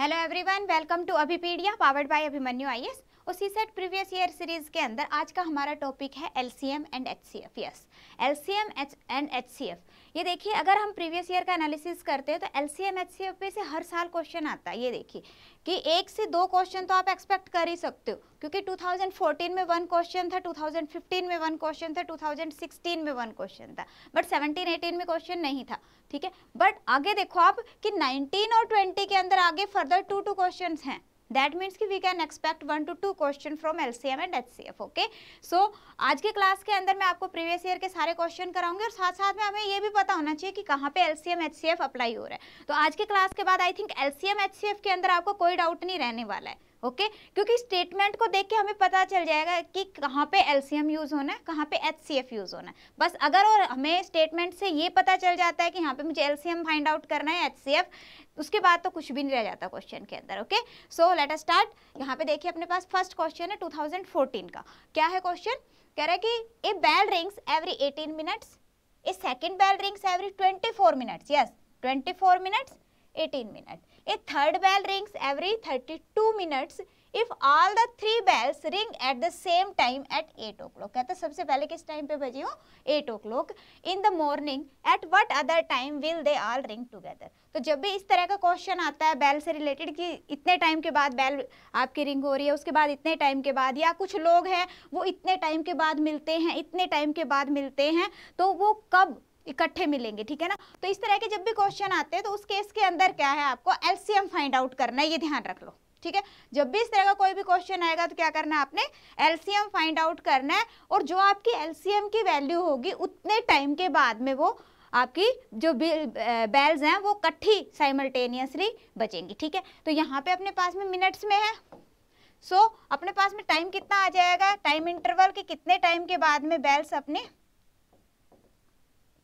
Hello everyone, welcome to Abhipedia powered by Abhimanyu IS. और C set previous year series के अंदर आज का हमारा टॉपिक है L C M and H C F yes L C M H and H C F ये देखिए अगर हम प्रीवियस ईयर का एनालिसिस करते हैं तो L C M H C F पे से हर साल क्वेश्चन आता है ये देखिए कि एक से दो क्वेश्चन तो आप एक्सपेक्ट कर ही सकते हो क्योंकि 2014 में वन क्वेश्चन था 2015 में वन क्वेश्चन था 2016 में वन क्वेश्चन था बट 17 18 में क्वेश्चन नहीं था ठीक है बट आगे देखो आप कि 19 और 20 के अंदर आगे फर्दर टू टू क्वेश्चन हैं दैट मीन्स कि we can expect one two two question from L and H okay so आज के क्लास के अंदर मैं आपको प्रीवियस ईयर के सारे क्वेश्चन कराऊंगी और साथ साथ में हमें ये भी पता होना चाहिए कि कहाँ पे L C M H C F apply हो रहा है तो आज के क्लास के बाद I think L C M H C F के अंदर आपको कोई डाउट नहीं रहने वाला है ओके क्योंकि स्टेटमेंट को देख के हमें पता चल जाएगा कि कहाँ पे एलसीएम यूज़ होना है कहाँ पे एचसीएफ यूज़ होना है बस अगर और हमें स्टेटमेंट से ये पता चल जाता है कि यहाँ पे मुझे एलसीएम फाइंड आउट करना है एचसीएफ उसके बाद तो कुछ भी नहीं रह जाता क्वेश्चन के अंदर okay so let us start यहाँ पे देखिए अपने पास फर्स्ट क्वेश्चन है टू का क्या है क्वेश्चन कह रहा है कि a bell rings every eighteen minutes a second bell rings every twenty minutes yes twenty minutes eighteen minute A third bell rings every 32 minutes if all the three bells ring at the same time at 8 o'clock. कहते सबसे पहले किस time पे बजी हो 8 o'clock. In the morning at what other time will they all ring together? तो जब भी इस तरह का क्वेश्चन आता है बैल से रिलेटेड कि इतने टाइम के बाद बैल आपकी रिंग हो रही है उसके बाद इतने टाइम के बाद या कुछ लोग हैं वो इतने टाइम के बाद मिलते हैं इतने टाइम के बाद मिलते हैं तो वो कब इकट्ठे मिलेंगे ठीक है ना तो इस तरह के जब भी क्वेश्चन आते हैं तो उस केस के अंदर क्या है आपको एलसीएम फाइंड आउट करना है ये ध्यान रख लो ठीक है जब भी इस तरह का कोई भी क्वेश्चन आएगा तो क्या करना है आपने एलसीएम फाइंड आउट करना है और जो आपकी एलसीएम की वैल्यू होगी उतने टाइम के बाद में वो आपकी जो बेल्स हैं वो कट्ठी साइमल्टेनियसली बचेंगी ठीक है तो यहाँ पे अपने पास में मिनट्स में है सो so, अपने पास में टाइम कितना आ जाएगा टाइम इंटरवल के कितने टाइम के बाद में बेल्स अपने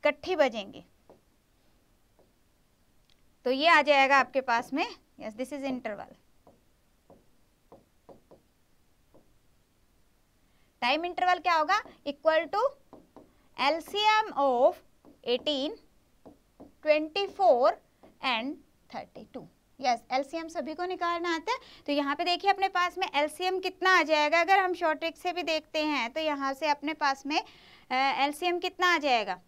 इकट्ठे बजेंगे तो ये आ जाएगा आपके पास में yes this is interval time interval क्या होगा equal to LCM of 18, 24 and 32 yes yes, LCM सभी को निकालना आता है तो यहाँ पे देखिए अपने पास में एलसीएम कितना आ जाएगा अगर हम शॉर्ट ट्रिक से भी देखते हैं तो यहाँ से अपने पास में एलसीएम कितना आ जाएगा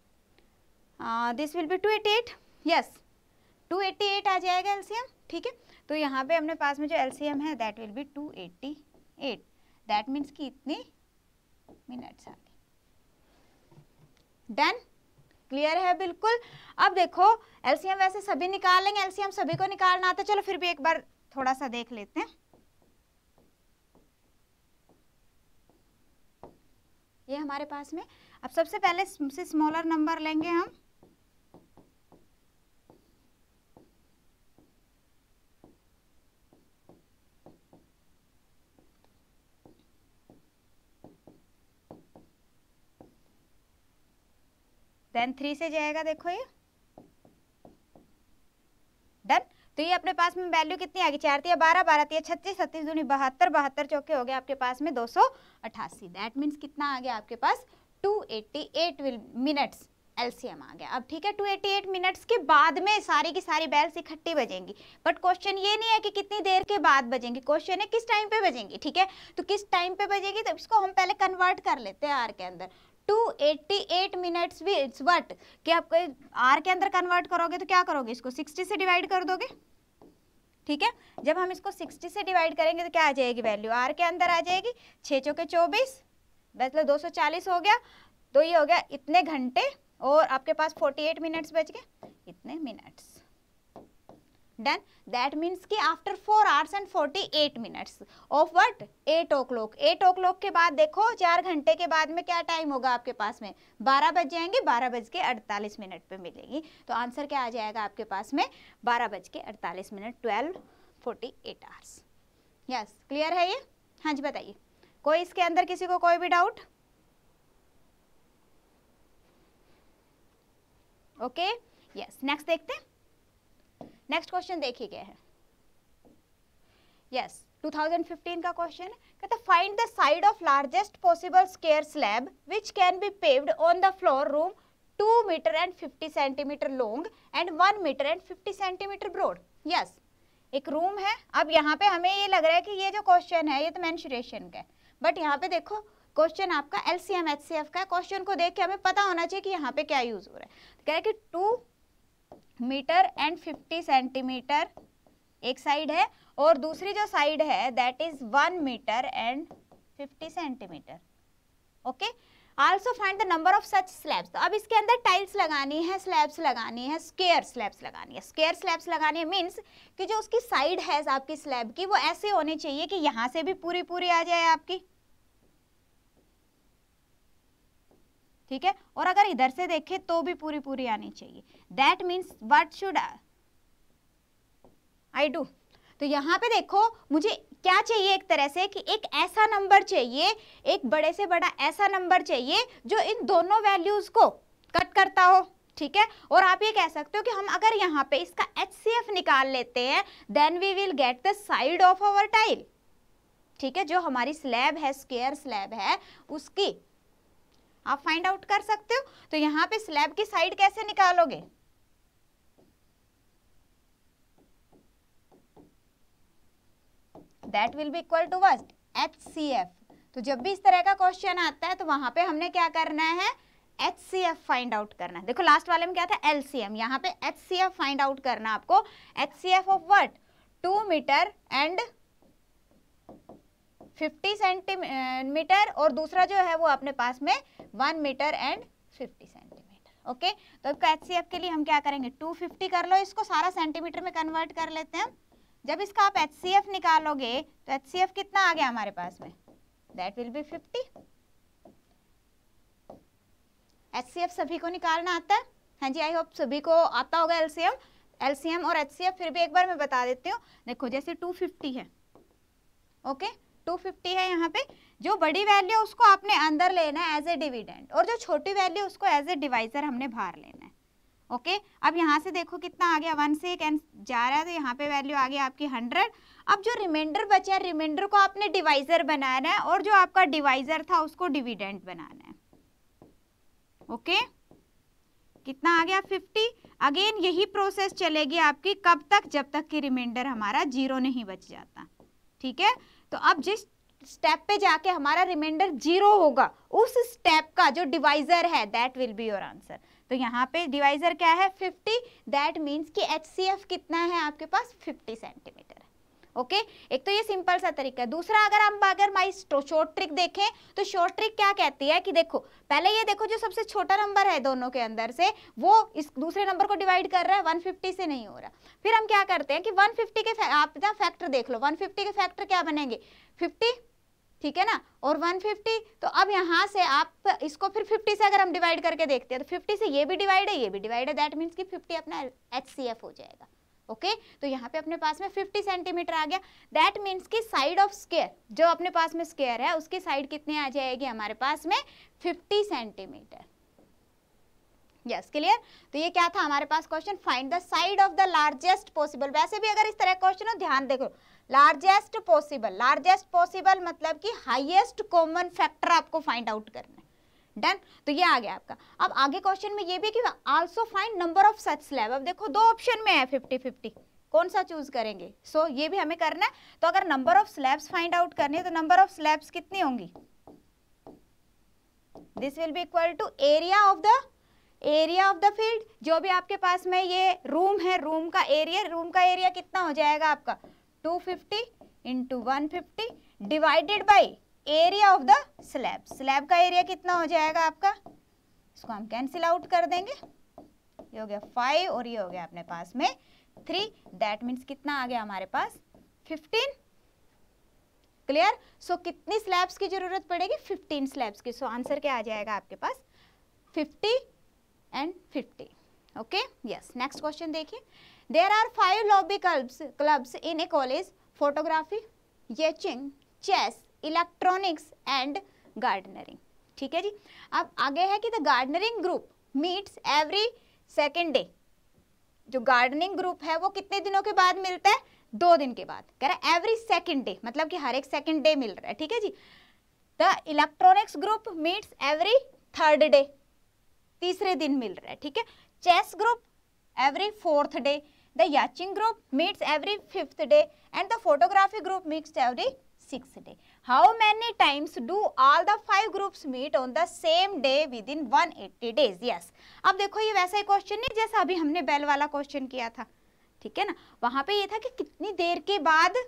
दिस विल बी 288 यस 288 आ जाएगा एलसीएम ठीक है तो यहाँ पे हमने पास में जो एलसीएम है that will be 288 that means कि इतने मिनट्स आ गए डन क्लियर है बिल्कुल अब देखो एलसीएम वैसे सभी निकाल लेंगे एलसीएम सभी को निकालना आता चलो फिर भी एक बार थोड़ा सा देख लेते हैं ये हमारे पास में अब सबसे पहले सबसे स्मॉलर नंबर लेंगे हम देन थ्री से जाएगा देखो ये डन तो ये अपने पास में वैल्यू कितनी आ गई चार तिया बारह बारह तिया छत्तीस छत्तीस दूनी बहत्तर बहत्तर चौके हो गए आपके पास में दो सौ अट्ठासी दैट मीन्स कितना आ गया आपके पास two eighty eight minutes LCM आ गया अब ठीक है टू एट मिनट्स के बाद में सारी की सारी बैल्स इकट्ठी बजेंगी बट क्वेश्चन ये नहीं है कि कितनी देर के बाद बजेंगी क्वेश्चन है किस टाइम पे बजेंगी ठीक है तो किस टाइम पे बजेगी तो इसको हम पहले कन्वर्ट कर लेते हैं आर के अंदर टू एट्टी एट मिनट्स भी इट्स वट कि आप आर के अंदर कन्वर्ट करोगे तो क्या करोगे इसको सिक्सटी से डिवाइड कर दोगे ठीक है जब हम इसको सिक्सटी से डिवाइड करेंगे तो क्या आ जाएगी वैल्यू आर के अंदर आ जाएगी छः चौके चौबीस मतलब दो सौ चालीस हो गया तो ये हो गया इतने घंटे और आपके पास फोर्टी एट मिनट्स बच गए इतने मिनट्स डन दैट मीन्स कि after four hours and forty eight minutes of what eight o'clock eight o'clock के बाद देखो चार घंटे के बाद में क्या टाइम होगा आपके पास में बारह बज जाएंगे बारह बज के अड़तालीस मिनट पर मिलेगी तो आंसर क्या आ जाएगा आपके पास में बारह बज के अड़तालीस मिनट twelve forty eight hours yes clear है ये हाँ जी बताइए कोई इसके अंदर किसी को कोई भी डाउट ओके यस नेक्स्ट देखते हैं नेक्स्ट क्वेश्चन देखिए क्या है यस 2015 का क्वेश्चन कहता find the side of largest possible square slab which can be paved on the floor room 2 metre and 50 centimetre long and 1 metre and 50 centimetre broad yes एक room है अब यहाँ पे हमें ये लग रहा है कि ये जो क्वेश्चन है ये तो मैंशुरेशन का है बट यहाँ पे देखो क्वेश्चन आपका एल सी का क्वेश्चन को देख के हमें पता होना चाहिए कि यहाँ पे क्या यूज़ हो रहा है कह रहा है कि टू मीटर एंड 50 सेंटीमीटर एक साइड है और दूसरी जो साइड है that is one metre and 50 centimetre okay also find the number of such slabs अब इसके अंदर टाइल्स लगानी है स्लैब्स लगानी है स्केयर स्लैब्स लगानी है स्केयर स्लैब्स लगानी है मीन्स कि जो उसकी साइड है आपकी स्लैब की वो ऐसे होनी चाहिए कि यहाँ से भी पूरी पूरी आ जाए आपकी ठीक है और अगर इधर से देखें तो भी पूरी पूरी आनी चाहिए that means what should I do तो यहाँ पे देखो मुझे क्या चाहिए एक तरह से कि एक ऐसा नंबर चाहिए एक बड़े से बड़ा ऐसा नंबर चाहिए जो इन दोनों वैल्यूज़ को कट करता हो ठीक है और आप ये कह सकते हो कि हम अगर यहाँ पे इसका एच निकाल लेते हैं then we will get the side of our tile ठीक है जो हमारी स्लैब है स्केयर स्लैब है उसकी आप फाइंड आउट कर सकते हो तो यहाँ पे स्लैब की साइड कैसे निकालोगे that will be equal to वस्ट एच तो जब भी इस तरह का क्वेश्चन आता है तो वहां पे हमने क्या करना है H C F find out करना है देखो लास्ट वाले में क्या था एल सी एम यहाँ पे H C F find out करना आपको H C F of what two metre and 50 centimetre और दूसरा जो है वो अपने पास में 1 मीटर एंड 50 सेंटीमीटर ओके तो आपका एच के लिए हम क्या करेंगे 250 कर लो इसको सारा सेंटीमीटर में कन्वर्ट कर लेते हैं जब इसका आप एच निकालोगे तो एच कितना आ गया हमारे पास में दैट विल बी 50 एच सभी को निकालना आता है हाँ जी आई होप सभी को आता होगा एलसीएम एलसीएम और एच फिर भी एक बार मैं बता देती हूँ देखो जैसे 250 है ओके okay? 250 है यहाँ पे जो बड़ी वैल्यू उसको आपने अंदर लेना है एज ए डिविडेंड और जो छोटी वैल्यू उसको एज ए डिवाइजर हमने बाहर लेना है ओके अब यहाँ से देखो कितना आ गया वन से एक जा रहा है तो यहाँ पे वैल्यू आ गया आपकी हंड्रेड अब जो रिमाइंडर बचा है रिमाइंडर को आपने डिवाइजर बनाना है और जो आपका डिवाइजर था उसको डिविडेंड बनाना है ओके कितना आ गया फिफ्टी अगेन यही प्रोसेस चलेगी आपकी कब तक जब तक कि रिमाइंडर हमारा जीरो नहीं बच जाता ठीक है तो अब जिस स्टेप पे जाके हमारा रिमाइंडर जीरो होगा उस स्टेप का जो डिवाइजर है that will be your answer तो यहाँ पे डिवाइजर क्या है 50 दैट मीन्स कि एच कितना है आपके पास 50 सेंटीमीटर ओके एक तो ये सिंपल सा तरीका है दूसरा अगर हम अगर माई शॉर्ट ट्रिक देखें तो शॉर्ट ट्रिक क्या कहती है कि देखो पहले ये देखो जो सबसे छोटा नंबर है दोनों के अंदर से वो इस दूसरे नंबर को डिवाइड कर रहा है 150 से नहीं हो रहा फिर हम क्या करते हैं कि 150 के आप ना फैक्टर देख लो 150 के फैक्टर क्या बनेंगे 50 ठीक है ना और 150 तो अब यहाँ से आप इसको फिर 50 से अगर हम डिवाइड करके देखते हैं तो 50 से ये भी डिवाइड है ये भी डिवाइड है दैट मीन्स कि 50 अपना एच हो जाएगा ओके okay? तो यहाँ पे अपने पास में 50 सेंटीमीटर आ गया दैट मीन्स की साइड ऑफ स्केयर जो अपने पास में स्केयर है उसकी साइड कितने आ जाएगी हमारे पास में 50 सेंटीमीटर यस क्लियर तो ये क्या था हमारे पास question find the side of the largest possible वैसे भी अगर इस तरह क्वेश्चन हो ध्यान देखो लार्जेस्ट पॉसिबल लार्जेस्ट पॉसिबल मतलब कि हाइएस्ट कॉमन फैक्टर आपको फाइंड आउट करना डन तो ये आ गया आपका अब आगे क्वेश्चन में ये भी कि also find number of such slab अब देखो दो ऑप्शन में है फिफ्टी फिफ्टी कौन सा चूज करेंगे सो so, ये भी हमें करना है तो अगर number of slabs find out करनी है तो नंबर ऑफ स्लैब्स कितनी होंगी this will be equal to area of the area of the field जो भी आपके पास में ये रूम है रूम का एरिया रूम का एरिया कितना हो जाएगा आपका 250 fifty into one divided by area of the slab slab का एरिया कितना हो जाएगा आपका इसको हम कैंसिल आउट कर देंगे ये हो गया फाइव और ये हो गया अपने पास में थ्री दैट मीन्स कितना आ गया हमारे पास फिफ्टीन क्लियर सो कितनी स्लैब्स की जरूरत पड़ेगी फिफ्टीन स्लैब्स की सो so, आंसर क्या आ जाएगा आपके पास fifty and fifty okay yes next question देखिए there are five hobby clubs clubs in a college photography yachting chess electronics and gardening ठीक है जी अब आगे है कि the gardening group meets every second day जो गार्डनिंग ग्रुप है वो कितने दिनों के बाद मिलता है दो दिन के बाद कह रहा है एवरी सेकेंड डे मतलब कि हर एक सेकेंड डे मिल रहा है ठीक है जी the electronics group meets every third day तीसरे दिन मिल रहा है ठीक है chess group every fourth day the yachting group meets every fifth day and the photography group meets every six day how many times do times the five groups meet on the same day within one eighty days yes अब देखो ये वैसा ही question नहीं जैसा अभी हमने bell वाला question किया था ठीक है ना वहाँ पे ये था कि कितनी देर के बाद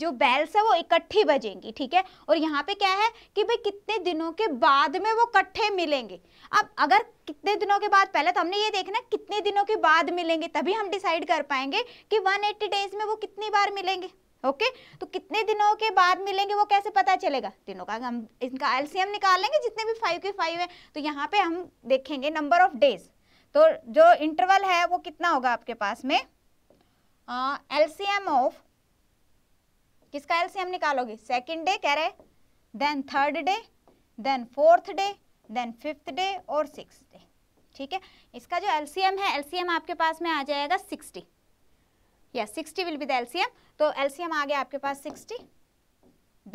जो बैल्स है वो इकट्ठी बजेंगी ठीक है और यहाँ पे क्या है कि भाई कितने दिनों के बाद में वो इकट्ठे मिलेंगे अब अगर कितने दिनों के बाद पहले तो हमने ये देखना कितने दिनों के बाद मिलेंगे तभी हम डिसाइड कर पाएंगे कि 180 डेज में वो कितनी बार मिलेंगे ओके तो कितने दिनों के बाद मिलेंगे वो कैसे पता चलेगा दिनों का हम इनका एलसीएम निकाल लेंगे जितने भी फाइव के फाइव है तो यहाँ पे हम देखेंगे नंबर ऑफ डेज तो जो इंटरवल है वो कितना होगा आपके पास में एलसीएम ऑफ किसका एलसीएम निकालोगे सेकेंड डे कह रहे then third day then fourth day then fifth day और सिक्स डे ठीक है इसका जो एलसीएम है एलसीएम आपके पास में आ जाएगा सिक्सटी या sixty will be the LCM तो एलसीएम आ गया आपके पास 60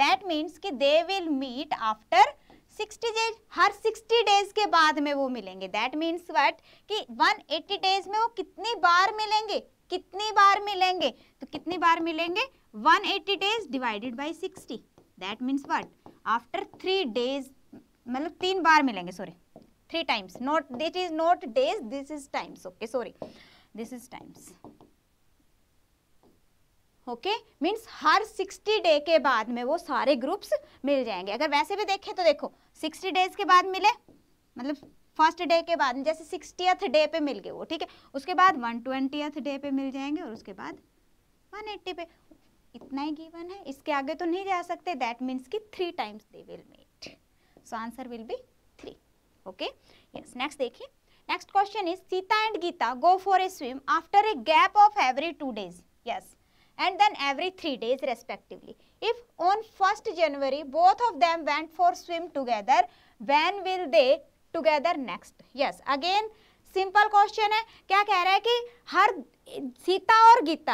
दैट मीन्स कि they will meet after 60 days हर 60 डेज के बाद में वो मिलेंगे दैट मीन्स वट कि 180 डेज में वो कितनी बार मिलेंगे कितनी बार मिलेंगे तो कितनी बार मिलेंगे 180 days divided by 60 that means what after three days मतलब तीन बार मिलेंगे sorry three times not this is not days this is times okay sorry this is times okay means हर 60 डे के बाद में वो सारे ग्रुप्स मिल जाएंगे अगर वैसे भी देखें तो देखो 60 डेज के बाद मिले मतलब फर्स्ट डे के बाद जैसे सिक्सटी डे पे मिल गए वो ठीक है उसके बाद वन डे पे मिल जाएंगे और उसके बाद वन एट्टी पे इतना ही गिवन है इसके आगे तो नहीं जा सकते दैट मीन्स कि three times they will meet so answer will be three okay yes next देखिए next question is Sita and Gita go for a swim after a gap of every two days yes and then every 3 days respectively. If on 1st January both of them went for swim together, when will they together next? Yes, again simple question है क्या कह रहा है कि हर सीता और गीता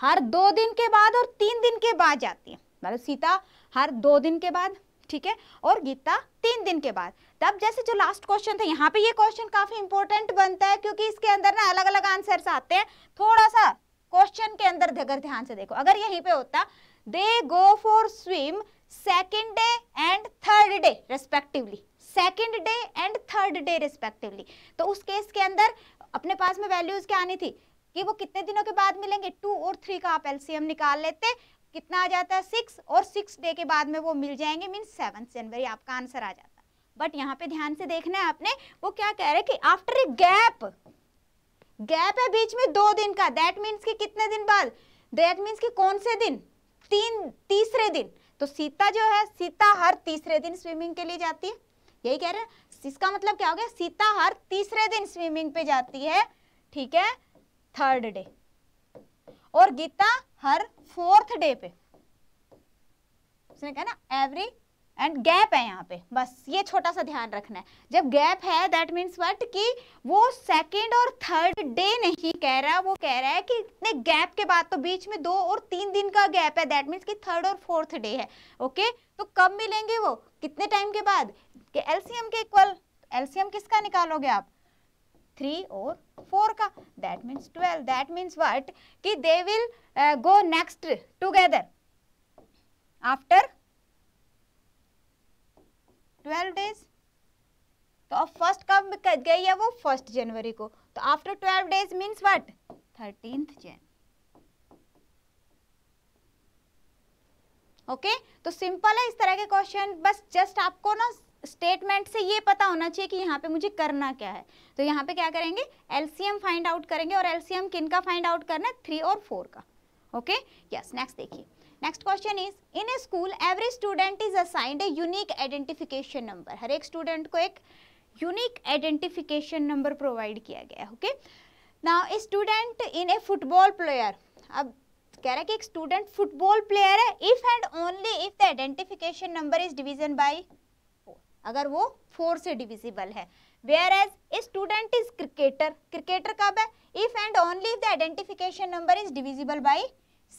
हर दो दिन के बाद और तीन दिन के बाद जाती है मतलब सीता हर दो दिन के बाद ठीक है और गीता तीन दिन के बाद तब जैसे जो लास्ट क्वेश्चन था यहाँ पे ये क्वेश्चन काफी इंपॉर्टेंट बनता है क्योंकि इसके अंदर ना अलग अलग आंसर्स आते हैं थोड़ा सा क्वेश्चन के अंदर अगर ध्यान से देखो अगर यहीं पे होता they go for swim second day and third day respectively second day and third day respectively तो उस केस के अंदर अपने पास में वैल्यूज क्या आनी थी कि वो कितने दिनों के बाद मिलेंगे टू और थ्री का आप एलसीएम निकाल लेते कितना आ जाता है सिक्स और सिक्स डे के बाद में वो मिल जाएंगे मीन सेवन जनवरी आपका आंसर आ जाता बट यहाँ पे ध्यान से देखना है आपने वो क्या कह रहे हैं कि आफ्टर ए गैप गैप है बीच में दो दिन का दैट मीन्स कि कितने दिन बाद दैट मीन्स कि कौन से दिन तीन तीसरे दिन तो सीता जो है सीता हर तीसरे दिन स्विमिंग के लिए जाती है यही कह रहे हैं इसका मतलब क्या हो गया सीता हर तीसरे दिन स्विमिंग पे जाती है ठीक है थर्ड डे और गीता हर फोर्थ डे पे उसने कहा ना एवरी एंड गैप है यहाँ पे बस ये छोटा सा ध्यान रखना है जब गैप है दैट मीन्स वट कि वो सेकेंड और थर्ड डे नहीं कह रहा वो कह रहा है कि इतने गैप के बाद तो बीच में दो और तीन दिन का गैप है दैट मीन्स कि थर्ड और फोर्थ डे है ओके okay? तो कब मिलेंगे वो कितने टाइम के बाद एलसीएम के इक्वल एलसीएम किसका निकालोगे आप थ्री और फोर का that means twelve that means what कि they will go next together after twelve days तो अब फर्स्ट कब गई है वो फर्स्ट जनवरी को तो after twelve days means what thirteen Jan okay तो सिंपल है इस तरह के क्वेश्चन बस जस्ट आपको ना स्टेटमेंट से ये पता होना चाहिए कि यहाँ पे मुझे करना क्या है तो यहाँ पे क्या करेंगे एलसीएम फाइंड आउट करेंगे और एलसीएम किन का फाइंड आउट करना है थ्री और फोर का ओके यस नेक्स्ट देखिए next question is in a school every student is assigned a unique identification number हर एक स्टूडेंट को एक यूनिक आइडेंटिफिकेशन नंबर प्रोवाइड किया गया ओके ना a student in a football player अब कह रहा है कि एक स्टूडेंट फुटबॉल प्लेयर है if and only if the identification number is division by अगर वो फोर से डिविजिबल है where as a student is cricketer cricketer कब है if and only if the identification number is divisible by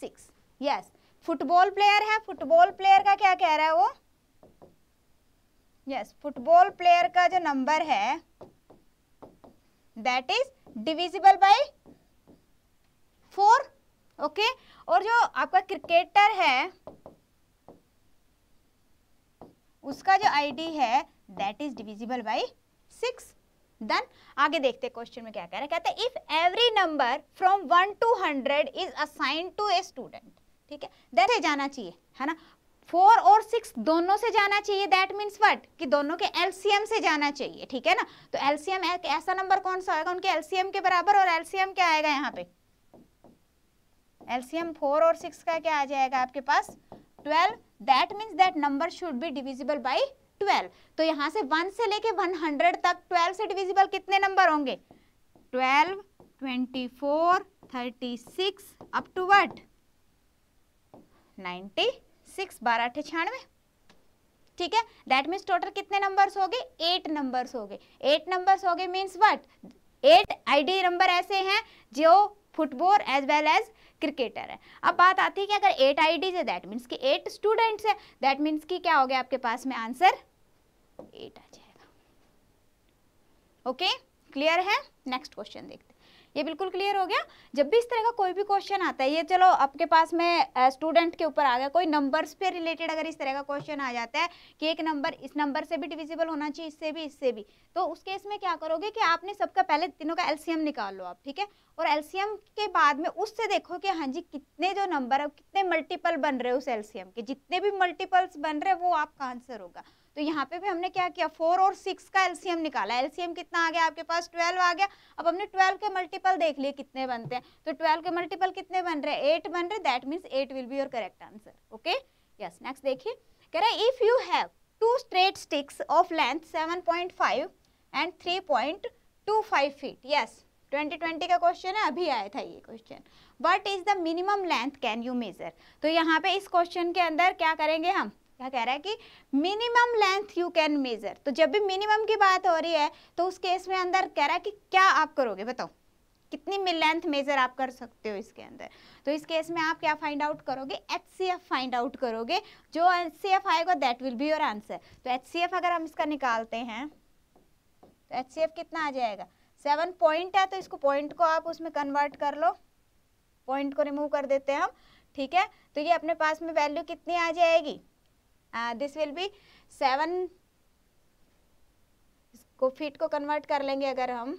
six yes football player है football player का क्या कह रहा है वो यस फुटबॉल प्लेयर का जो नंबर है that is divisible by four okay और जो आपका क्रिकेटर है उसका जो आईडी है that is divisible by six then आगे देखते क्वेश्चन में क्या कह रहा है कहते हैं if every number from one to hundred is assign to a student ठीक है दैट है जाना चाहिए है ना फोर और सिक्स दोनों से जाना चाहिए दैट मीन्स वट कि दोनों के एलसीएम से जाना चाहिए ठीक है ना तो एलसीएम ऐसा नंबर कौन सा होगा उनके एलसीएम के बराबर और एलसीएम क्या आएगा यहाँ पे एलसीएम फोर और सिक्स का क्या आ जाएगा आपके पास twelve that means that number should be divisible by twelve तो यहाँ से वन से लेके वन हंड्रेड तक ट्वेल्व से डिविजिबल कितने नंबर होंगे twelve twenty four thirty six up to what ninety six बारह अठे छियानवे ठीक है दैट मीन्स टोटल कितने नंबर्स हो गए एट नंबर्स हो गए एट नंबर्स हो गए means what eight ID number ऐसे हैं जो football as well as cricketer है अब बात आती है कि अगर एट आईडीज है दैट मीन्स कि एट स्टूडेंट्स है दैट मीन्स कि क्या हो गया आपके पास में आंसर एट आ जाएगा ओके क्लियर है नेक्स्ट क्वेश्चन देखते ये बिल्कुल क्लियर हो गया जब भी इस तरह का कोई भी क्वेश्चन आता है ये चलो आपके पास में स्टूडेंट के ऊपर आ गया कोई नंबर्स पे रिलेटेड अगर इस तरह का क्वेश्चन आ जाता है कि एक नंबर इस नंबर से भी डिविजिबल होना चाहिए इससे भी इससे भी तो उस केस में क्या करोगे कि आपने सबका पहले तीनों का एल्सियम निकाल लो आप ठीक है और एलसीएम के बाद में उससे देखो कि हाँ जी कितने जो नंबर है कितने मल्टीपल बन रहे उस एलसीएम के जितने भी मल्टीपल्स बन रहे वो आपका आंसर होगा तो यहाँ पे भी हमने क्या किया फोर और सिक्स का एलसीएम निकाला एलसीएम कितना आ गया आपके पास ट्वेल्व आ गया अब हमने ट्वेल्व के मल्टीपल देख लिए कितने बनते हैं तो ट्वेल्व के मल्टीपल कितने बन रहे हैं एट बन रहे that means eight will be your correct answer okay yes next देखिए कह रहे if you have two straight sticks of length 7.5 and 3.25 feet yes 2020 का क्वेश्चन है अभी आया था ये question what is the minimum length can you measure तो यहाँ पे इस क्वेश्चन के अंदर क्या करेंगे हम क्या कह रहा है कि minimum length you can measure तो जब भी मिनिमम की बात हो रही है तो उस केस में अंदर कह रहा है कि क्या आप करोगे बताओ कितनी मिल लेंथ मेजर आप कर सकते हो इसके अंदर तो इस केस में आप क्या फाइंड आउट करोगे H C F find out करोगे जो एच सी एफ आएगा that will be your answer तो एच सी एफ अगर हम इसका निकालते हैं तो एच सी एफ कितना आ जाएगा सेवन पॉइंट है तो इसको पॉइंट को आप उसमें कन्वर्ट कर लो पॉइंट को रिमूव कर देते हैं हम ठीक है तो ये अपने पास में वैल्यू कितनी आ जाएगी दिस विल बी सेवन इसको फीट को कन्वर्ट कर लेंगे अगर हम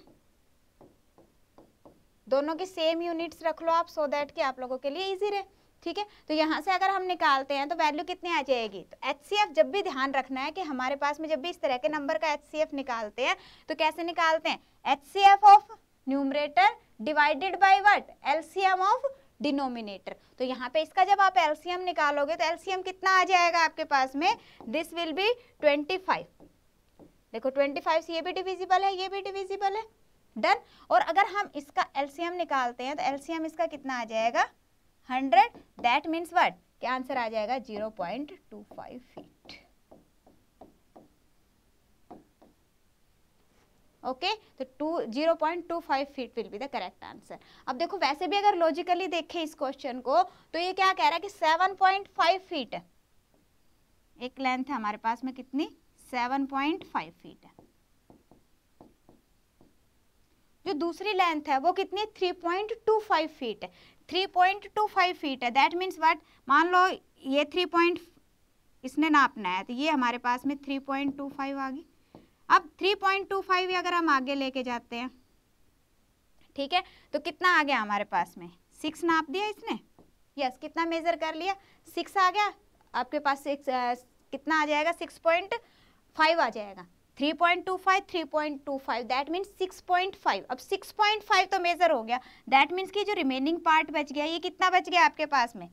दोनों की सेम यूनिट्स रख लो आप सो so दैट कि आप लोगों के लिए इजी रहे ठीक है तो यहाँ से अगर हम निकालते हैं तो वैल्यू कितनी आ जाएगी तो एच जब भी ध्यान रखना है कि हमारे पास में जब भी इस तरह के नंबर का एच निकालते हैं तो कैसे निकालते हैं H C F of numerator divided by what LCM of denominator तो यहाँ पे इसका जब आप एलसीएम निकालोगे तो एलसीएम कितना आ जाएगा आपके पास में दिस विल बी 25 देखो 25 से ये भी डिविजिबल है ये भी डिविजिबल है डन और अगर हम इसका एलसीएम निकालते हैं तो एलसीएम इसका कितना आ जाएगा हंड्रेड दैट मीन्स वट क्या आंसर आ जाएगा zero point two five feet okay तो two zero point two five feet will be the correct answer अब देखो वैसे भी अगर लॉजिकली देखें इस क्वेश्चन को तो ये क्या कह रहा है कि सेवन पॉइंट फाइव फीट एक लेंथ है हमारे पास में कितनी सेवन पॉइंट फाइव फीट है जो दूसरी लेंथ है वो कितनी three point two five feet 3.25 feet है दैट मीन्स वट मान लो ये 3. इसने नापना है तो ये हमारे पास में 3.25 आ गई अब 3.25 अगर हम आगे लेके जाते हैं ठीक है तो कितना आ गया हमारे पास में सिक्स नाप दिया इसने यस कितना मेज़र कर लिया सिक्स आ गया आपके पास सिक्स कितना आ जाएगा सिक्स पॉइंट फाइव आ जाएगा 3.25 3.25 6.5 अब 6.5 तो मेजर हो गया दैट मीन्स कि जो रिमेनिंग पार्ट बच गया ये कितना बच गया आपके पास में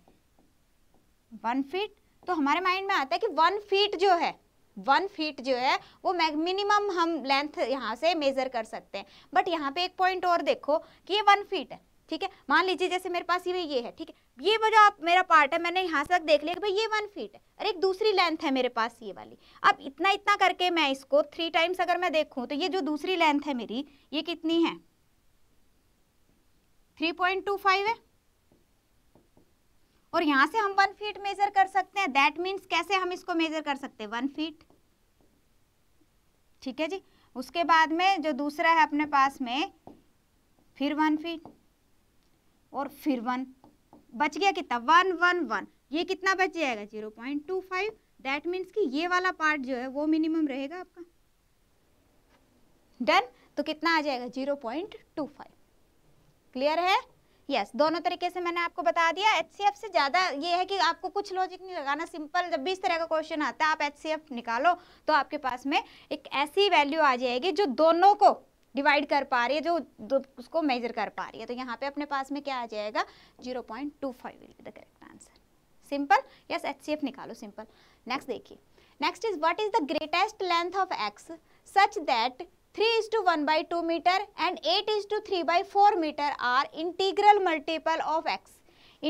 वन फीट तो हमारे माइंड में आता है कि वन फीट जो है वन फीट जो है वो मिनिमम हम लेंथ यहाँ से मेज़र कर सकते हैं बट यहाँ पे एक पॉइंट और देखो कि ये वन फीट है ठीक है मान लीजिए जैसे मेरे पास ये ये है ठीक है ये वो जो आप मेरा पार्ट है मैंने यहाँ तक देख लिया कि भाई ये वन फीट है अरे एक दूसरी लेंथ है मेरे पास ये वाली अब इतना इतना करके मैं इसको थ्री टाइम्स अगर मैं देखूँ तो ये जो दूसरी लेंथ है मेरी ये कितनी है थ्री पॉइंट टू फाइव है और यहाँ से हम वन फीट मेजर कर सकते हैं दैट मीन्स कैसे हम इसको मेजर कर सकते हैं वन फीट ठीक है जी उसके बाद में जो दूसरा है अपने पास में फिर वन फीट और फिर वन बच गया कितना वन वन वन ये कितना बच जाएगा zero point two five that means कि ये वाला पार्ट जो है वो मिनिमम रहेगा आपका डन तो कितना आ जाएगा zero point two five clear है यस yes, दोनों तरीके से मैंने आपको बता दिया एच से ज़्यादा ये है कि आपको कुछ लॉजिक नहीं लगाना सिंपल जब भी इस तरह का क्वेश्चन आता है आप एच निकालो तो आपके पास में एक ऐसी वैल्यू आ जाएगी जो दोनों को डिवाइड कर पा रही है जो उसको मेजर कर पा रही है तो यहाँ पे अपने पास में क्या आ जाएगा zero point two five will be the correct answer simple yes H निकालो सिंपल नेक्स्ट देखिए next is what is the greatest length of x such that three is two one by two metre and eight is two three by four metre are integral multiple of x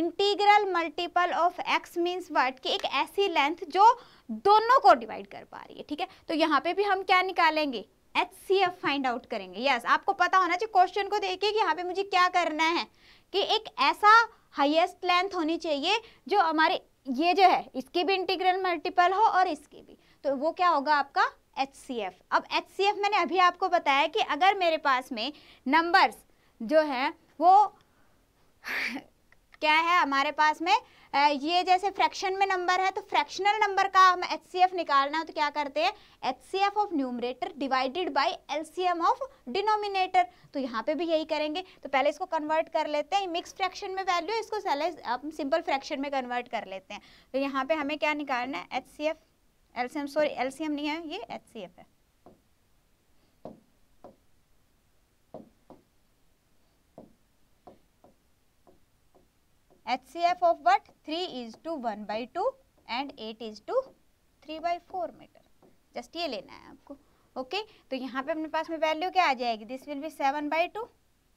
integral multiple of x means what की एक ऐसी length जो दोनों को divide कर पा रही है ठीक है तो यहाँ पे भी हम क्या निकालेंगे H C F find out करेंगे यस yes, आपको पता होना चाहिए क्वेश्चन को देखिए कि यहाँ पे मुझे क्या करना है कि एक ऐसा हाईएस्ट लेंथ होनी चाहिए जो हमारे ये जो है इसकी भी इंटीग्रल मल्टीपल हो और इसकी भी तो वो क्या होगा आपका एच सी एफ अब एच सी एफ मैंने अभी आपको बताया कि अगर मेरे पास में नंबर्स जो है वो क्या है हमारे पास में ये जैसे फ्रैक्शन में नंबर है तो फ्रैक्शनल नंबर का हम एच निकालना है तो क्या करते हैं H C F of numerator divided by L of denominator तो यहाँ पे भी यही करेंगे तो पहले इसको कन्वर्ट कर लेते हैं मिक्स फ्रैक्शन में वैल्यू इसको हम सिंपल फ्रैक्शन में कन्वर्ट कर लेते हैं तो यहाँ पे हमें क्या निकालना है H C F L sorry L नहीं है ये एच है HCF of what? 3 is to 1 by 2 and 8 is to 3 by 4 metre just ये लेना है आपको ओके okay? तो यहाँ पे अपने पास में वैल्यू क्या आ जाएगी this will be 7 by two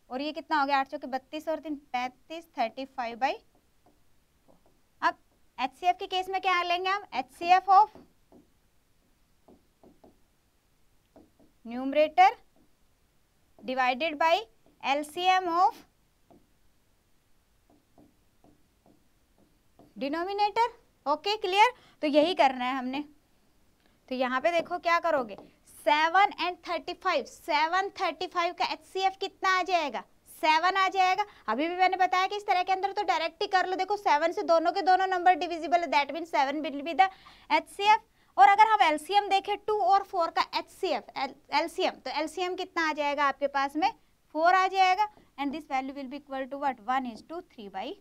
और ये कितना हो गया आठ सौ के बत्तीस और तीन पैंतीस थर्टी फाइव बाई अब एच सी एफ केस में क्या लेंगे हम H C F of numerator divided by L C M of denominator okay clear तो यही करना है हमने तो यहाँ पे देखो क्या करोगे seven and thirty five seven thirty five का एच सी एफ कितना आ जाएगा सेवन आ जाएगा अभी भी मैंने बताया कि इस तरह के अंदर तो डायरेक्ट ही कर लो देखो सेवन से दोनों के दोनों नंबर डिविजिबल है that mean seven will be the H C F और अगर हम एल सी एम देखें टू और फोर का H C F L C M तो एल सी एम कितना आ जाएगा आपके पास में फोर आ जाएगा and this value will be equal to what one is two three by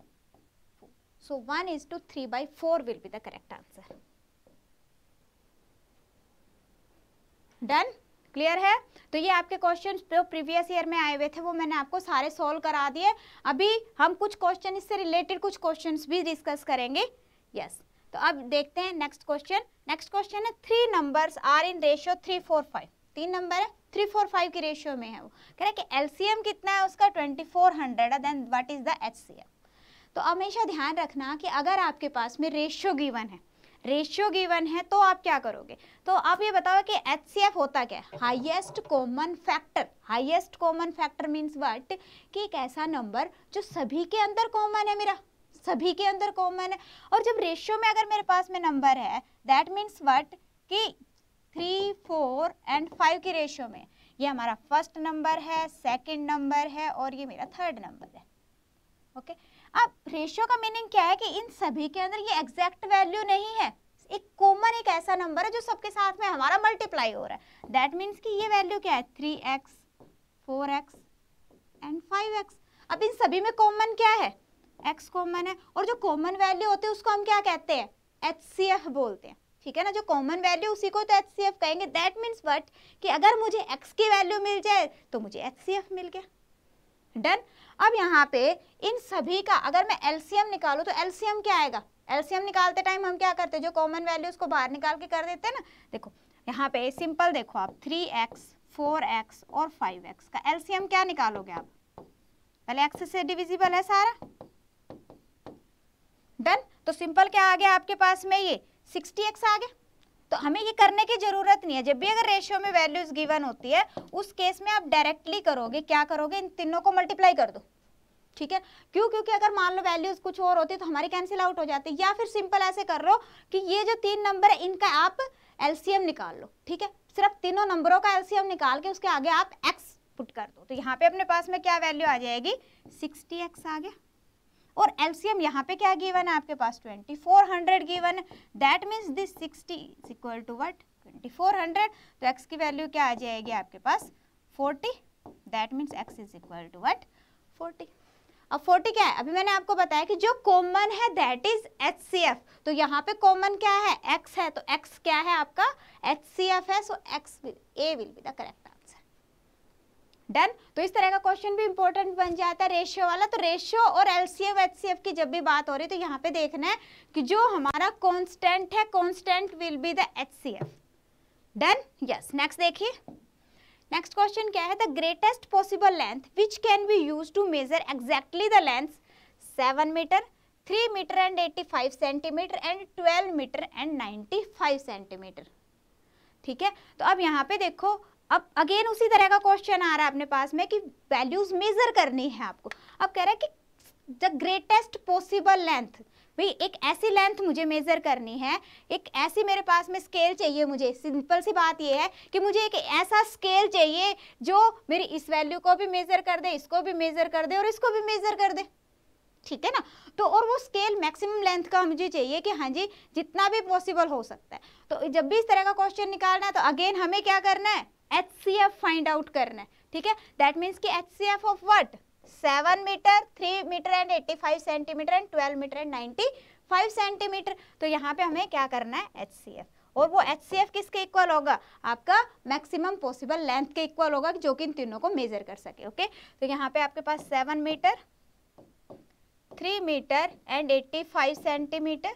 So 1 is to 3 by 4 will be the correct answer. Done? Clear है तो ये आपके क्वेश्चन जो प्रीवियस ईयर में आए हुए थे वो मैंने आपको सारे सॉल्व करा दिए अभी हम कुछ क्वेश्चन इससे रिलेटेड कुछ क्वेश्चंस भी डिस्कस करेंगे यस yes. तो अब देखते हैं नेक्स्ट क्वेश्चन नेक्स्ट क्वेश्चन है three numbers are in ratio three four five तीन नंबर है थ्री फोर फाइव की रेशियो में है वो कह रहे है कि एल कितना है उसका ट्वेंटी फोर हंड्रेड है then what is the M तो हमेशा ध्यान रखना कि अगर आपके पास में रेशियो गिवन है रेशियो गिवन है तो आप क्या करोगे तो आप ये बताओ कि एच सी एफ होता क्या है highest common factor highest common factor means what कि एक ऐसा नंबर जो सभी के अंदर कॉमन है मेरा सभी के अंदर कॉमन है और जब रेशियो में अगर मेरे पास में नंबर है दैट मीन्स वट कि थ्री फोर एंड फाइव की रेशियो में ये हमारा फर्स्ट नंबर है सेकेंड नंबर है और ये मेरा थर्ड नंबर है ओके okay? अब रेशियो का मीनिंग क्या है कि इन सभी के अंदर ये एग्जैक्ट वैल्यू नहीं है एक कॉमन एक ऐसा नंबर है जो सबके साथ में हमारा मल्टीप्लाई हो रहा है दैट मीन्स कि ये वैल्यू क्या है three x four x and five x अब इन सभी में कॉमन क्या है एक्स कॉमन है और जो कॉमन वैल्यू होती है उसको हम क्या कहते हैं एच सी एफ बोलते हैं ठीक है ना जो कॉमन वैल्यू उसी को तो एच सी एफ कहेंगे दैट मीन्स वट कि अगर मुझे एक्स की वैल्यू मिल जाए तो मुझे एच सी एफ मिल गया डन अब यहाँ पे इन सभी का अगर मैं एलसीएम निकालू तो एलसीएम क्या आएगा एलसीएम निकालते टाइम हम क्या करते हैं जो कॉमन वैल्यूज को बाहर निकाल के कर देते हैं ना देखो यहाँ पे सिंपल देखो आप थ्री एक्स फोर एक्स और फाइव एक्स का एलसीएम क्या निकालोगे आप पहले एक्स से डिविजिबल है सारा डन तो सिंपल क्या आ गया आपके पास में ये सिक्सटी एक्स आ गया तो हमें ये करने की ज़रूरत नहीं है जब भी अगर रेशियो में वैल्यूज गिवन होती है उस केस में आप डायरेक्टली करोगे क्या करोगे इन तीनों को मल्टीप्लाई कर दो ठीक है क्यों क्योंकि अगर मान लो वैल्यूज कुछ और होती है तो हमारी कैंसिल आउट हो जाती है या फिर सिंपल ऐसे कर लो कि ये जो तीन नंबर है इनका आप एलसीएम निकाल लो ठीक है सिर्फ तीनों नंबरों का एलसीएम निकाल के उसके आगे आप एक्स पुट कर दो तो यहाँ पे अपने पास में क्या वैल्यू आ जाएगी सिक्सटी एक्स आ गया और एलसीएम यहाँ पे क्या गिवन है आपके पास 2400 गिवन है that means this 60 is equal to what 2400 तो एक्स की वैल्यू क्या आ जाएगी आपके पास 40 that means x is equal to what 40 अब 40 क्या है अभी मैंने आपको बताया कि जो कॉमन है that is H C F तो यहाँ पे कॉमन क्या है x है तो x क्या है आपका एच सी एफ है so so x will a will be the correct answer done तो इस तरह का क्वेश्चन भी इंपॉर्टेंट बन जाता है रेशियो वाला तो रेशियो और एलसीएफ एचसीएफ की जब भी बात हो रही है तो यहाँ पे देखना है कि जो हमारा कॉन्स्टेंट है constant will be the H C F done yes next देखिए नेक्स्ट क्वेश्चन क्या है the greatest possible length which can be use to measure exactly the length seven metre three metre and eighty five centimetre and twelve metre and ninety five centimetre ठीक है तो अब यहाँ पे देखो अब अगेन उसी तरह का क्वेश्चन आ रहा है अपने पास में कि वैल्यूज मेजर करनी है आपको अब कह रहे हैं कि द ग्रेटेस्ट पॉसिबल लेंथ भाई एक ऐसी लेंथ मुझे मेज़र करनी है एक ऐसी मेरे पास में स्केल चाहिए मुझे सिंपल सी बात ये है कि मुझे एक ऐसा स्केल चाहिए जो मेरी इस वैल्यू को भी मेज़र कर दे इसको भी मेज़र कर दे और इसको भी मेज़र कर दे ठीक है ना तो और वो स्केल मैक्सिमम लेंथ का मुझे चाहिए कि हाँ जी जितना भी पॉसिबल हो सकता है तो जब भी इस तरह का क्वेश्चन निकालना है तो अगेन हमें क्या करना है H C F find out करना है ठीक है दैट मीन्स कि H C F of what seven metre three metre and eighty five centimetre and twelve metre and ninety five centimetre तो यहाँ पे हमें क्या करना है एच सी एफ और वो एच सी एफ किसके इक्वल होगा आपका मैक्सिमम पॉसिबल लेंथ के इक्वल होगा जो कि इन तीनों को मेजर कर सके ओके तो यहाँ पे आपके पास seven metre three metre and eighty five centimetre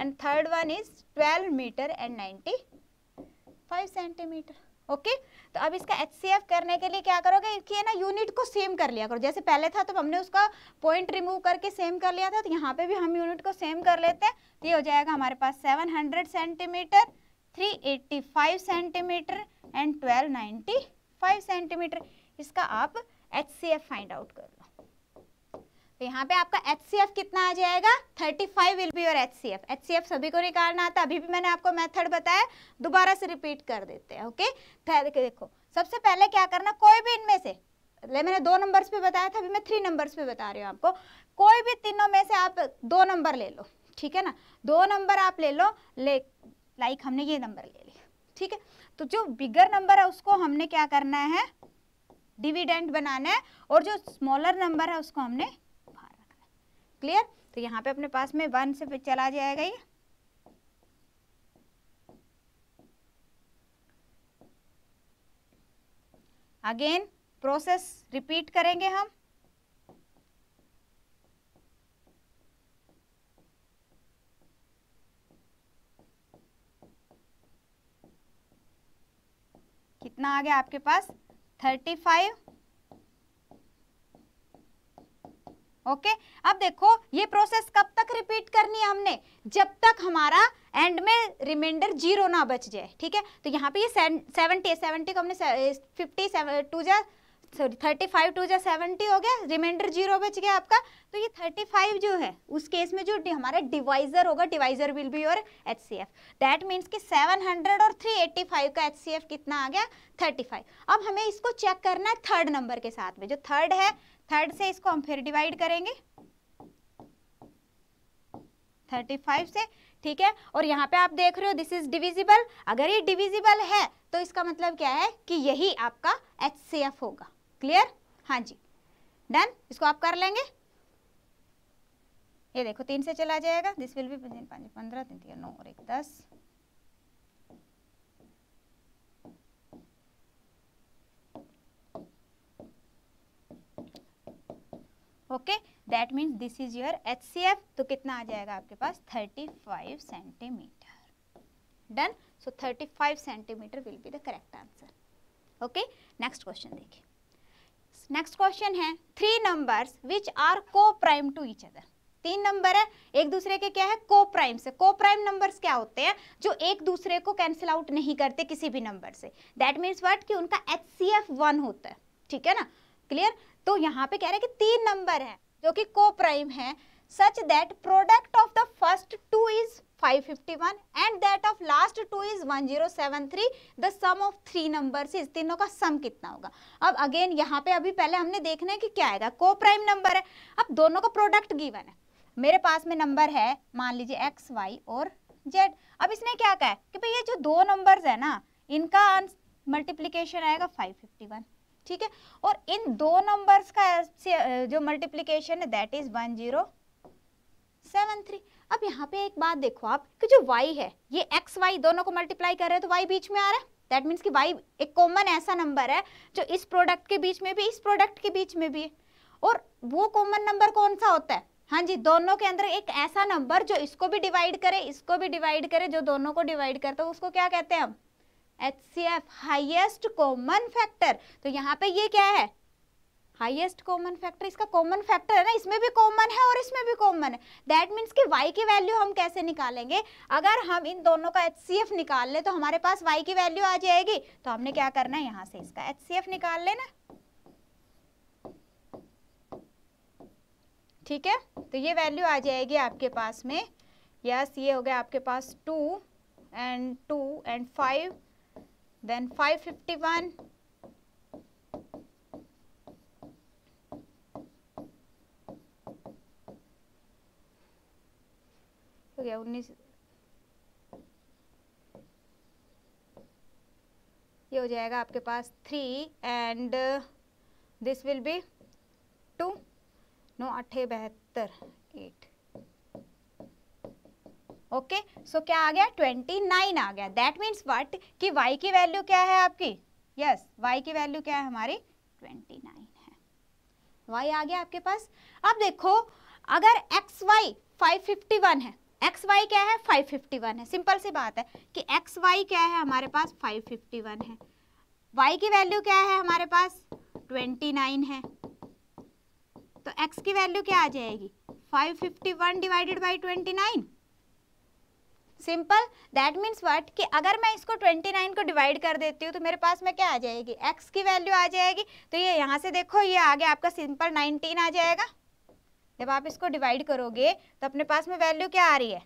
and third one is twelve metre and ninety five centimetre okay तो अब इसका एच करने के लिए क्या करोगे कि है ना यूनिट को सेम कर लिया करो जैसे पहले था तो हमने उसका पॉइंट रिमूव करके सेम कर लिया था तो यहाँ पे भी हम यूनिट को सेम कर लेते हैं तो ये हो जाएगा हमारे पास 700 सेंटीमीटर 385 सेंटीमीटर एंड 1295 सेंटीमीटर इसका आप एच फाइंड आउट कर लो तो यहाँ पे आपका एच कितना आ जाएगा 35 will be your H C F H सभी को निकालना आता अभी भी मैंने आपको मेथड बताया दोबारा से रिपीट कर देते हैं ओके तो देखो सबसे पहले क्या करना कोई भी इनमें से ले मैंने दो नंबर्स पे बताया था अभी मैं थ्री नंबर्स पे बता रही हूँ आपको कोई भी तीनों में से आप दो नंबर ले लो ठीक है ना दो नंबर आप ले लो ले लाइक हमने ये नंबर ले लिया ठीक है तो जो बिगर नंबर है उसको हमने क्या करना है डिविडेंड बनाना है और जो स्मॉलर नंबर है उसको हमने क्लियर तो यहाँ पे अपने पास में वन से चला जाएगा ये अगेन प्रोसेस रिपीट करेंगे हम कितना आ गया आपके पास थर्टी फाइव ओके अब देखो ये प्रोसेस कब तक रिपीट करनी है हमने जब तक हमारा एंड में रिमाइंडर जीरो ना बच जाए ठीक है तो यहाँ पे ये सेवेंटी सेवेंटी को हमने फिफ्टी टू जा सॉरी थर्टी फाइव टू जा सेवेंटी हो गया रिमाइंडर जीरो बच गया आपका तो ये थर्टी फाइव जो है उस केस में जो हमारा डिवाइजर होगा divisor will be your H C F that means कि सेवन हंड्रेड और थ्री एट्टी फाइव का एच सी एफ कितना आ गया थर्टी फाइव अब हमें इसको चेक करना है थर्ड नंबर के साथ में जो थर्ड है थर्ड से इसको हम फिर डिवाइड करेंगे थर्टी फाइव से ठीक है और यहाँ पे आप देख रहे हो दिस इज डिविजिबल अगर ये डिविजिबल है तो इसका मतलब क्या है कि यही आपका एच होगा क्लियर हाँ जी डन इसको आप कर लेंगे ये देखो तीन से चला जाएगा दिस विल बी पंद्रह तीन तीन नौ और एक दस okay that means this is your H तो कितना आ जाएगा आपके पास 35 centimetre done so 35 centimetre will be the correct answer okay next question देखिए नेक्स्ट क्वेश्चन है three numbers which are coprime to each other तीन नंबर है एक दूसरे के क्या है को प्राइम से को प्राइम नंबर्स क्या होते हैं जो एक दूसरे को कैंसिल आउट नहीं करते किसी भी number say that means what कि उनका एच सी एफ वन होता है ठीक है ना क्लियर तो यहाँ पे कह रहे हैं कि तीन नंबर हैं जो कि को प्राइम है such that product of the first two is 551 and that of last two is 1073 the sum of three numbers is तीनों का सम कितना होगा अब अगेन यहाँ पे अभी पहले हमने देखना है कि क्या आएगा को प्राइम नंबर है अब दोनों का प्रोडक्ट गिवन है मेरे पास में नंबर है मान लीजिए एक्स वाई और जेड अब इसने क्या कहा है कि भाई ये जो दो नंबर्स है ना इनका मल्टीप्लीकेशन आएगा 551 ठीक है और इन दो नंबर्स का जो मल्टीप्लीकेशन है that is one zero seven three अब यहाँ पे एक बात देखो आप कि जो y है ये x y दोनों को मल्टीप्लाई कर रहे हैं तो y बीच में आ रहा है दैट मीन्स कि y एक कॉमन ऐसा नंबर है जो इस प्रोडक्ट के बीच में भी इस प्रोडक्ट के बीच में भी है और वो कॉमन नंबर कौन सा होता है हाँ जी दोनों के अंदर एक ऐसा नंबर जो इसको भी डिवाइड करे इसको भी डिवाइड करे जो दोनों को डिवाइड करता है उसको क्या कहते हैं हम H C F highest common factor तो यहाँ पे ये क्या है हाइएस्ट कॉमन फैक्टर इसका कॉमन फैक्टर है ना इसमें भी कॉमन है और इसमें भी कॉमन है दैट मीन्स कि y की वैल्यू हम कैसे निकालेंगे अगर हम इन दोनों का एच निकाल लें तो हमारे पास y की वैल्यू आ जाएगी तो हमने क्या करना है यहाँ से इसका एच निकाल लेना ठीक है तो ये वैल्यू आ जाएगी आपके पास में यस ये हो गया आपके पास two and two and five then 551 गया उन्नीस ये हो जाएगा आपके पास three and this will be two नौ अठे बहत्तर एट ओके सो क्या आ गया ट्वेंटी नाइन आ गया दैट मीन्स वट कि y की वैल्यू क्या है आपकी यस yes, y की वैल्यू क्या है हमारी ट्वेंटी नाइन है y आ गया आपके पास अब देखो अगर x y five fifty one है एक्स वाई क्या है फाइव फिफ्टी वन है सिंपल सी बात है कि एक्स वाई क्या है हमारे पास फाइव फिफ्टी वन है y की वैल्यू क्या है हमारे पास ट्वेंटी नाइन है तो x की वैल्यू क्या आ जाएगी 551 divided by 29 simple that means what कि अगर मैं इसको 29 को डिवाइड कर देती हूँ तो मेरे पास में क्या आ जाएगी x की वैल्यू आ जाएगी तो ये यहाँ से देखो ये आगे आपका सिंपल 19 आ जाएगा जब आप इसको डिवाइड करोगे तो अपने पास में वैल्यू क्या आ रही है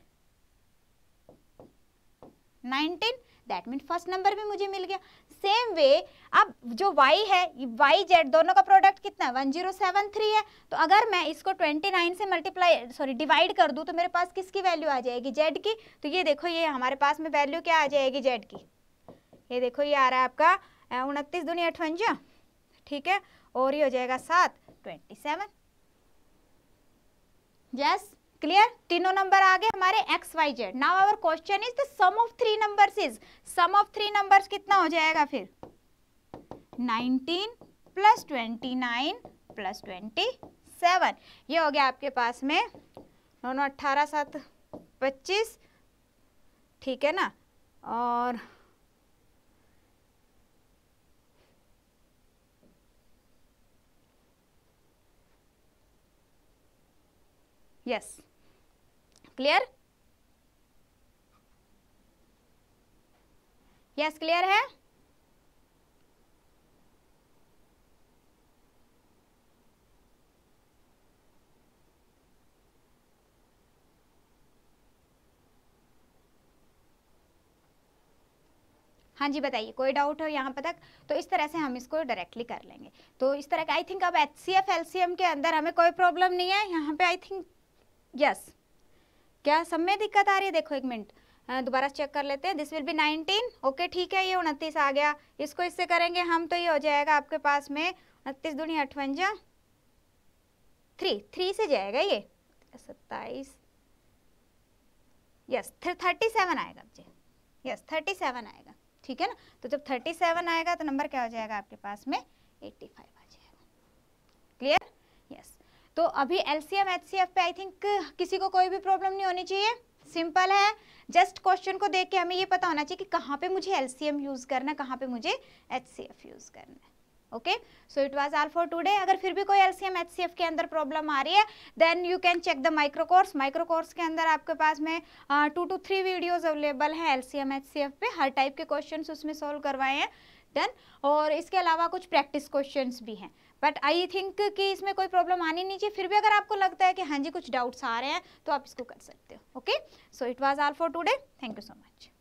19 दैट मीन फर्स्ट नंबर भी मुझे मिल गया सेम वे अब जो y है y z दोनों का प्रोडक्ट कितना है 1073 है तो अगर मैं इसको 29 से मल्टीप्लाई सॉरी डिवाइड कर दूं तो मेरे पास किसकी वैल्यू आ जाएगी z की तो ये देखो ये हमारे पास में वैल्यू क्या आ जाएगी z की ये देखो ये आ रहा है आपका उनतीस दुनिया अठवंजा ठीक है और ये हो जाएगा सात ट्वेंटी सेवन यस क्लियर तीनों नंबर आ गए हमारे x y z now our question is the sum of three numbers is sum of three numbers कितना हो जाएगा फिर 19 प्लस 29 प्लस 27 ये हो गया आपके पास में दोनों अट्ठारह सात पच्चीस ठीक है ना और yes yes. Clear yes clear है हाँ जी बताइए कोई डाउट हो यहाँ पर तक तो इस तरह से हम इसको डायरेक्टली कर लेंगे तो इस तरह का आई थिंक अब H C F L C M के अंदर हमें कोई प्रॉब्लम नहीं है यहाँ पे आई थिंक यस क्या सब में दिक्कत आ रही है देखो एक मिनट दोबारा चेक कर लेते हैं this will be nineteen okay ठीक है ये उनतीस आ गया इसको इससे करेंगे हम तो ये हो जाएगा आपके पास में उनतीस दुनिया अठवंजा थ्री थ्री से जाएगा ये सत्ताईस यस थर्टी सेवन आएगा जी यस थर्टी सेवन आएगा ठीक है ना तो जब थर्टी सेवन आएगा तो नंबर क्या हो जाएगा आपके पास में एट्टी फाइव आ जाएगा क्लियर तो अभी L C M H C F पे आई थिंक किसी को कोई भी प्रॉब्लम नहीं होनी चाहिए सिंपल है जस्ट क्वेश्चन को देख के हमें ये पता होना चाहिए कि कहाँ पे मुझे एल सी एम यूज़ करना है कहाँ पे मुझे एच सी एफ यूज़ करना है okay so it was all for today अगर फिर भी कोई एलसीएम एचसीएफ के अंदर प्रॉब्लम आ रही है then you can check the micro course micro course के अंदर आपके पास में two two three videos available हैं एलसीएम एचसीएफ पे हर टाइप के क्वेश्चन उसमें सोल्व करवाए हैं देन और इसके अलावा कुछ प्रैक्टिस क्वेश्चन भी हैं बट आई थिंक कि इसमें कोई प्रॉब्लम आनी नहीं चाहिए फिर भी अगर आपको लगता है कि हाँ जी कुछ डाउट्स आ रहे हैं तो आप इसको कर सकते हो okay so it was all for today thank you so much